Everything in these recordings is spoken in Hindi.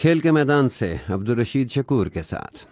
खेल के मैदान से अब्दुल रशीद शकूर के साथ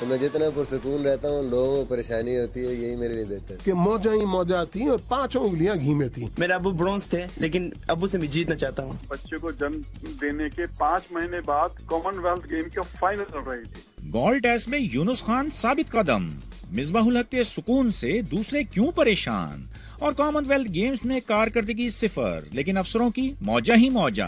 तो मैं जितना पुरसकून रहता हूँ लोगों को परेशानी होती है यही मेरे लिए बेहतर कि मौजा ही मौजा थी और पांचों उंगलियाँ घी में थी मेरे अबू ब्रॉन्स थे लेकिन अबू से मैं जीतना चाहता हूँ बच्चे को जन्म देने के पाँच महीने बाद कॉमनवेल्थ गेम के फाइनल चल रही थी गोल्ड टेस्ट में यूनुस खान साबित कदम मिसबाहुल हक के सुकून से दूसरे क्यों परेशान और कॉमनवेल्थ गेम्स में कारकर्दगी सिफर लेकिन अफसरों की मौजा ही मौजा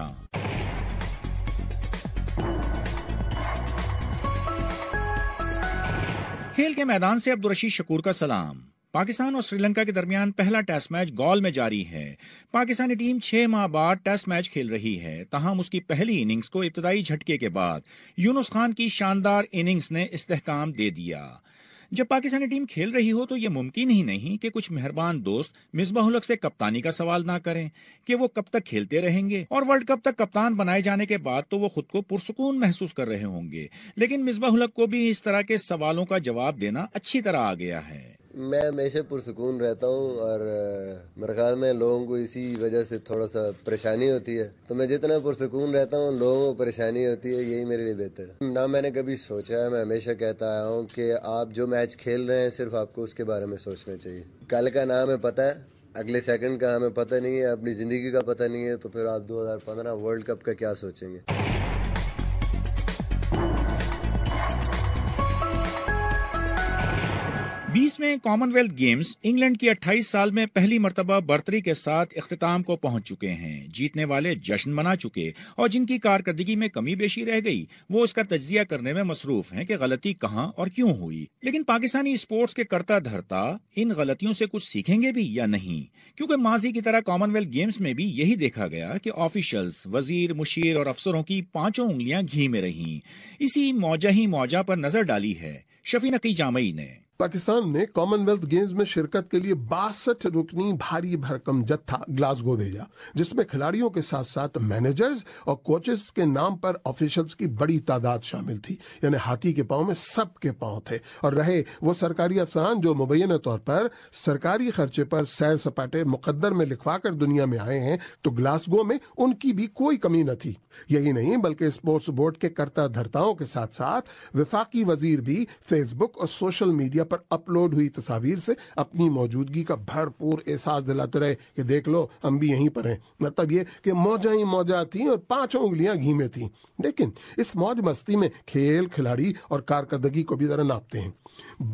खेल के मैदान से अब्दुलरशीद शकूर का सलाम पाकिस्तान और श्रीलंका के दरमियान पहला टेस्ट मैच गोल में जारी है पाकिस्तानी टीम छह माह बाद टेस्ट मैच खेल रही है तहम उसकी पहली इनिंग्स को इब्तदाई झटके के बाद यूनुस खान की शानदार इनिंग्स ने इस्तेकाम दे दिया जब पाकिस्तानी टीम खेल रही हो तो ये मुमकिन ही नहीं कि कुछ मेहरबान दोस्त मिसबाहुलक से कप्तानी का सवाल ना करें कि वो कब तक खेलते रहेंगे और वर्ल्ड कप तक कप्तान बनाए जाने के बाद तो वो खुद को पुरसकून महसूस कर रहे होंगे लेकिन मिसबाहुलक को भी इस तरह के सवालों का जवाब देना अच्छी तरह आ गया है मैं हमेशा पुरसकून रहता हूँ और मेरे ख्याल में लोगों को इसी वजह से थोड़ा सा परेशानी होती है तो मैं जितना पुरसकून रहता हूँ लोगों को परेशानी होती है यही मेरे लिए बेहतर है ना मैंने कभी सोचा है मैं हमेशा कहता आया हूँ कि आप जो मैच खेल रहे हैं सिर्फ आपको उसके बारे में सोचना चाहिए कल का नाम है पता है अगले सेकंड का हमें पता नहीं है अपनी ज़िंदगी का पता नहीं है तो फिर आप 2015 वर्ल्ड कप का क्या सोचेंगे बीसवें कॉमनवेल्थ गेम्स इंग्लैंड की 28 साल में पहली मरतबा बर्तरी के साथ अख्ताम को पहुंच चुके हैं जीतने वाले जश्न मना चुके और जिनकी कारकर्दगी में कमी बेशी रह गई वो उसका तजिया करने में मसरूफ हैं कि गलती कहां और क्यों हुई लेकिन पाकिस्तानी स्पोर्ट्स के करता धरता इन गलतियों से कुछ सीखेंगे भी या नहीं क्योंकि माजी की तरह कॉमनवेल्थ गेम्स में भी यही देखा गया कि ऑफिशियल्स वजीर मुशीर और अफसरों की पांचों उंगलियां घी में रही इसी मौजा ही मौजा पर नजर डाली है शफी नकी जामई ने पाकिस्तान ने कॉमनवेल्थ गेम्स में शिरकत के लिए बासठ रुकनी भारी भरकम जत्था ग्लासगो भेजा जिसमें खिलाड़ियों के साथ साथ मैनेजर्स और कोचेस के नाम पर ऑफिशियल्स की बड़ी तादाद शामिल थी यानी हाथी के पाओ में सब के पाँव थे और रहे वो सरकारी अफसरान जो मुबैन तौर पर सरकारी खर्चे पर सैर सपाटे मुकदर में लिखवा कर दुनिया में आए हैं तो ग्लासगो में उनकी भी कोई कमी न थी यही नहीं बल्कि स्पोर्ट्स बोर्ड के कर्ता धर्ताओं के साथ साथ विफाकी वजीर भी फेसबुक और सोशल मीडिया पर अपलोड हुई तस्वीर से अपनी मौजूदगी का भरपूर एहसास दिलाते रहे कि देख लो हम भी यहीं पर हैं मतलब ये कि मौजा ही मौजा थी और पांचों उंगलियां घी में थी लेकिन इस मौज मस्ती में खेल खिलाड़ी और कारकर्दगी को भी जरा नापते हैं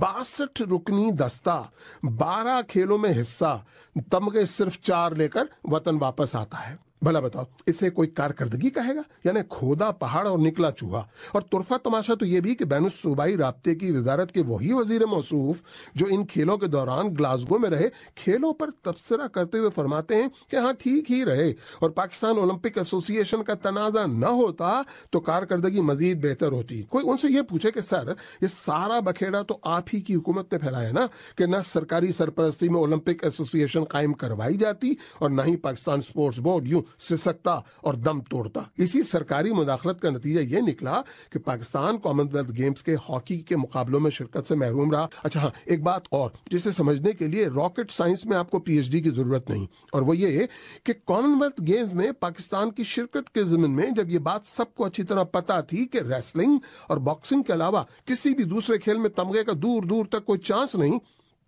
बासठ रुकनी दस्ता बारह खेलों में हिस्सा तमगे सिर्फ चार लेकर वतन वापस आता है भला बताओ इसे कोई कारकर्दगी कहेगा यानी खोदा पहाड़ और निकला चूहा और तुरफा तमाशा तो ये भी कि बैन सूबाई रबते की वजारत के वही वजीर मौसूफ जो इन खेलों के दौरान ग्लासगो में रहे खेलों पर तबसरा करते हुए फरमाते हैं कि हाँ ठीक ही रहे और पाकिस्तान ओलंपिक एसोसिएशन का तनाजा न होता तो कारकर्दगी मजीद बेहतर होती कोई उनसे यह पूछे कि सर ये सारा बखेड़ा तो आप ही की हुकूमत ने फैलाया ना कि न सरकारी सरपरस्ती में ओलंपिक एसोसिएशन कायम करवाई जाती और न ही पाकिस्तान स्पोर्ट्स बोर्ड यूं सिसकता और दम तोड़ता इसी सरकारी मुदाखलत का नतीजा ये निकला कि पाकिस्तान कॉमनवेल्थ गेम्स के हॉकी के मुकाबलों में शिरकत से महरूम रहा अच्छा हाँ एक बात और जिसे समझने के लिए रॉकेट साइंस में आपको पीएचडी की जरूरत नहीं और वो ये कि कॉमनवेल्थ गेम्स में पाकिस्तान की शिरकत के जमीन में जब ये बात सबको अच्छी तरह पता थी कि रेसलिंग और बॉक्सिंग के अलावा किसी भी दूसरे खेल में तमगे का दूर दूर तक कोई चांस नहीं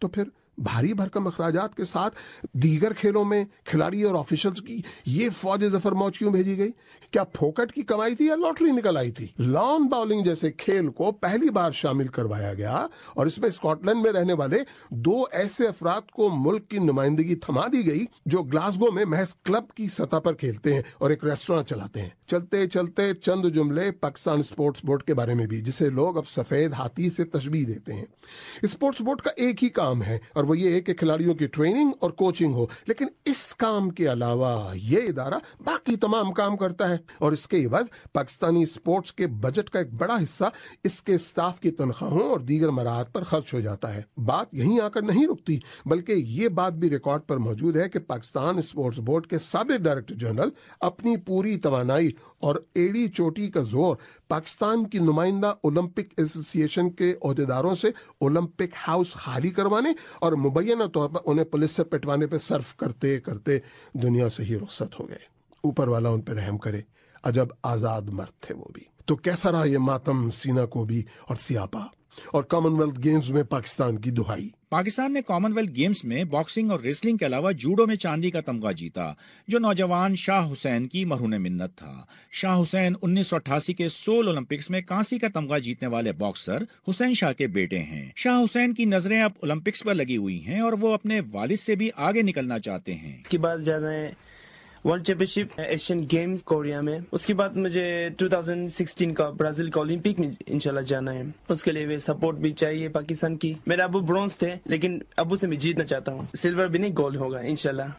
तो फिर भारी भरकम अखराज के साथ दीगर खेलों में खिलाड़ी और ऑफिशल्स की ये फौज जफर मौज क्यों भेजी गई क्या फोकट की कमाई थी या लॉटरी निकल आई थी लॉन बॉलिंग जैसे खेल को पहली बार शामिल करवाया गया और इसमें स्कॉटलैंड में रहने वाले दो ऐसे अफराद को मुल्क की नुमाइंदगी थमा दी गई जो ग्लासगो में महज क्लब की सतह पर खेलते हैं और एक रेस्टोरेंट चलाते हैं चलते चलते चंद जुमले पाकिस्तान स्पोर्ट्स बोर्ड के बारे में भी जिसे लोग अब सफेद हाथी से तस्वीर देते हैं स्पोर्ट्स बोर्ड का एक ही काम है और और वो ये है कि खिलाड़ियों की ट्रेनिंग और कोचिंग हो लेकिन इस काम के अलावा ये इदारा बाकी तमाम काम करता है और इसके एवज पाकिस्तानी स्पोर्ट्स के बजट का एक बड़ा हिस्सा इसके स्टाफ की तनख्वाहों और दीगर मराहत पर खर्च हो जाता है बात यहीं आकर नहीं रुकती बल्कि ये बात भी रिकॉर्ड पर मौजूद है कि पाकिस्तान स्पोर्ट्स बोर्ड के सबक डायरेक्टर जनरल अपनी पूरी तोानाई और एड़ी चोटी का जोर पाकिस्तान की नुमाइंदा ओलंपिक एसोसिएशन के अहदेदारों से ओलंपिक हाउस खाली करवाने और और मुबैना तौर तो पर उन्हें पुलिस से पिटवाने पर सर्फ करते करते दुनिया से ही रुख्सत हो गए ऊपर वाला उन पर रहम करे अजब आज़ाद मर्द थे वो भी तो कैसा रहा ये मातम सीना को भी और सियापा और कॉमनवेल्थ गेम्स में पाकिस्तान की दुहाई पाकिस्तान ने कॉमनवेल्थ गेम्स में बॉक्सिंग और रेसलिंग के अलावा जूडो में चांदी का तमगा जीता जो नौजवान शाह हुसैन की मरहून मिन्नत था शाह हुसैन उन्नीस के सोल ओलंपिक्स में कांसी का तमगा जीतने वाले बॉक्सर हुसैन शाह के बेटे हैं शाह हुसैन की नजरें अब ओलंपिक्स पर लगी हुई हैं और वो अपने वालिद से भी आगे निकलना चाहते हैं इसके बाद जाना है world championship Asian games Korea में उसके बाद मुझे 2016 का ब्राजील का ओलंपिक में इंशाल्लाह जाना है उसके लिए वे सपोर्ट भी चाहिए पाकिस्तान की मेरा अबू ब्रॉन्ज थे लेकिन अबू से मैं जीतना चाहता हूँ सिल्वर भी नहीं गोल्ड होगा इनशाला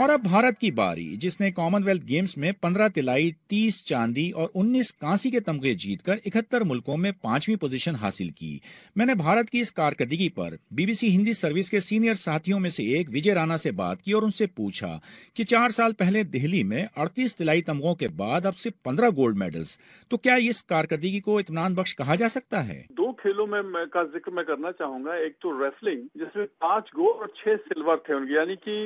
और अब भारत की बारी जिसने कॉमनवेल्थ गेम्स में 15 तिलाई 30 चांदी और 19 कांसी के तमगे जीतकर 71 मुल्कों में पांचवी पोजीशन हासिल की मैंने भारत की इस कारकर्दगी पर बीबीसी हिंदी सर्विस के सीनियर साथियों में से एक विजय राणा से बात की और उनसे पूछा कि चार साल पहले दिल्ली में अड़तीस तिलाई तमगों के बाद अब सिर्फ पंद्रह गोल्ड मेडल्स तो क्या इस कारकर्दगी को इतमान बख्श कहा जा सकता है दो खेलों में मैं का जिक्र मैं करना चाहूंगा एक तो रेसलिंग जिसमें पांच गोल्ड और छह सिल्वर थे उनके यानी कि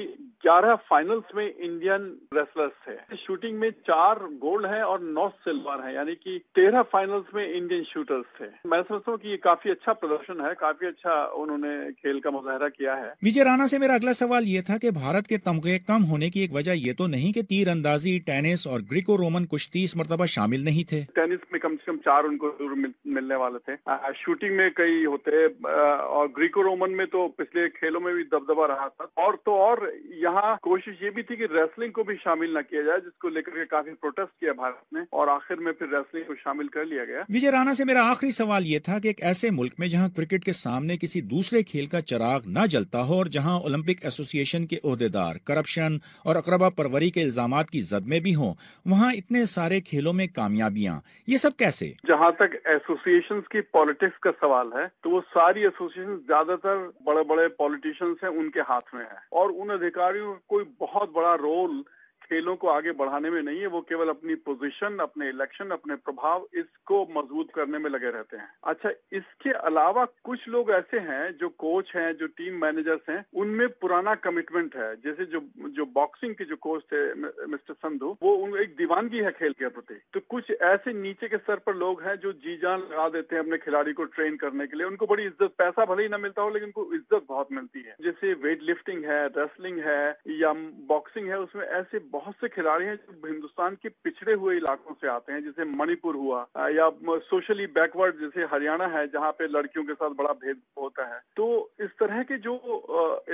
ग्यारह फाइनल्स में इंडियन रेसलर्स थे शूटिंग में चार गोल्ड है और नौ सिल्वर है यानी कि तेरह फाइनल्स में इंडियन शूटर्स थे मैं समझता हूँ की ये काफी अच्छा प्रदर्शन है काफी अच्छा उन्होंने खेल का मुजाहरा किया है विजय राणा से मेरा अगला सवाल ये था कि भारत के तमगे कम होने की एक वजह ये तो नहीं कि तीर अंदाजी टेनिस और ग्रीको रोमन कुश्ती इस मरतबा शामिल नहीं थे टेनिस में कम से कम चार उनको मिलने वाले थे शूटिंग में कई होते हैं और ग्रीको रोमन में तो पिछले खेलों में भी दबदबा रहा था और तो और यहाँ कोशिश ये भी थी कि रेसलिंग को भी शामिल न किया जाए जिसको लेकर के काफी प्रोटेस्ट किया भारत ने और आखिर में फिर रेसलिंग को शामिल कर लिया गया विजय राणा से मेरा आखिरी सवाल ये था कि एक ऐसे मुल्क में जहाँ क्रिकेट के सामने किसी दूसरे खेल का चराग न जलता हो और जहाँ ओलंपिक एसोसिएशन के अहदेदार करप्शन और अकरबा परवरी के इल्जाम की जद में भी हो वहाँ इतने सारे खेलों में कामयाबियाँ ये सब कैसे जहाँ तक एसोसिएशन की पॉलिटिक्स टैक्स का सवाल है तो वो सारी एसोसिएशन ज्यादातर बड़े बड़े पॉलिटिशियंस हैं उनके हाथ में है और उन अधिकारियों का कोई बहुत बड़ा रोल खेलों को आगे बढ़ाने में नहीं है वो केवल अपनी पोजीशन अपने इलेक्शन अपने प्रभाव इसको मजबूत करने में लगे रहते हैं अच्छा इसके अलावा कुछ लोग ऐसे हैं जो कोच हैं जो टीम मैनेजर्स हैं उनमें पुराना कमिटमेंट है जैसे जो जो बॉक्सिंग के जो कोच थे मिस्टर संधु वो उन एक दीवानगी है खेल के प्रति तो कुछ ऐसे नीचे के स्तर पर लोग हैं जो जी जान लगा देते हैं अपने खिलाड़ी को ट्रेन करने के लिए उनको बड़ी इज्जत पैसा भले ही ना मिलता हो लेकिन उनको इज्जत बहुत मिलती है जैसे वेट लिफ्टिंग है रेसलिंग है या बॉक्सिंग है उसमें ऐसे बहुत से खिलाड़ी हैं जो हिंदुस्तान के पिछड़े हुए इलाकों से आते हैं जैसे मणिपुर हुआ या सोशली बैकवर्ड जैसे हरियाणा है जहाँ पे लड़कियों के साथ बड़ा भेदभाव होता है तो इस तरह के जो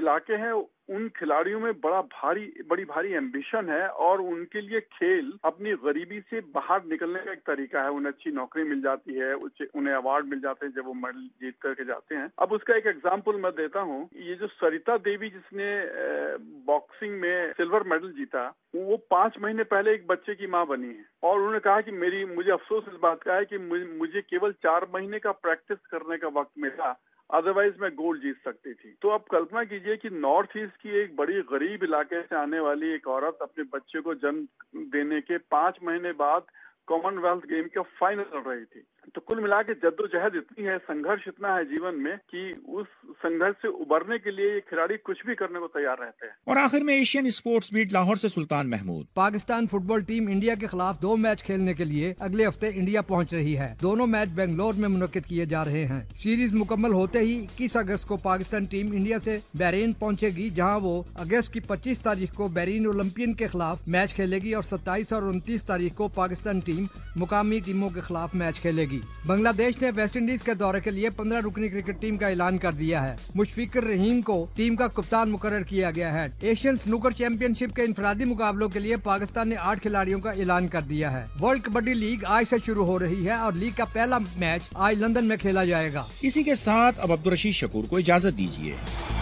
इलाके हैं उन खिलाड़ियों में बड़ा भारी बड़ी भारी एम्बिशन है और उनके लिए खेल अपनी गरीबी से बाहर निकलने का एक तरीका है उन्हें अच्छी नौकरी मिल जाती है उन्हें अवार्ड मिल जाते हैं जब वो मेडल जीत करके जाते हैं अब उसका एक एग्जाम्पल मैं देता हूँ ये जो सरिता देवी जिसने बॉक्सिंग में सिल्वर मेडल जीता वो पांच महीने पहले एक बच्चे की माँ बनी है और उन्होंने कहा कि मेरी मुझे अफसोस इस बात का है कि मुझे केवल चार महीने का प्रैक्टिस करने का वक्त मिला अदरवाइज मैं गोल्ड जीत सकती थी तो आप कल्पना कीजिए कि नॉर्थ ईस्ट की एक बड़ी गरीब इलाके से आने वाली एक औरत अपने बच्चे को जन्म देने के पांच महीने बाद कॉमनवेल्थ गेम का फाइनल लड़ रही थी तो कुल मिला के जद्दोजहद इतनी है संघर्ष इतना है जीवन में कि उस संघर्ष से उबरने के लिए ये खिलाड़ी कुछ भी करने को तैयार रहते हैं और आखिर में एशियन स्पोर्ट्स मीट लाहौर से Sultan Mahmood Pakistan football team India के खिलाफ दो मैच खेलने के लिए अगले हफ्ते इंडिया पहुँच रही है दोनों मैच बेंगलोर में मुनद किए जा रहे हैं सीरीज मुकम्मल होते ही इक्कीस अगस्त को पाकिस्तान टीम इंडिया ऐसी बैरीन पहुँचेगी जहाँ वो अगस्त की पच्चीस तारीख को बैरीन ओलम्पियन के खिलाफ मैच खेलेगी और सत्ताईस और उनतीस तारीख को पाकिस्तान टीम मुकामी टीमों के खिलाफ मैच खेलेगी होगी बांग्लादेश ने वेस्टइंडीज के दौरे के लिए पंद्रह रुकनी क्रिकेट टीम का ऐलान कर दिया है मुशफिक रहीम को टीम का कप्तान मुकर किया गया है एशियन स्नूकर चैंपियनशिप के इंफरादी मुकाबलों के लिए पाकिस्तान ने आठ खिलाड़ियों का ऐलान कर दिया है वर्ल्ड कबड्डी लीग आज ऐसी शुरू हो रही है और लीग का पहला मैच आज लंदन में खेला जाएगा इसी के साथ अब अब्दुल रशीद शकूर को इजाजत दीजिए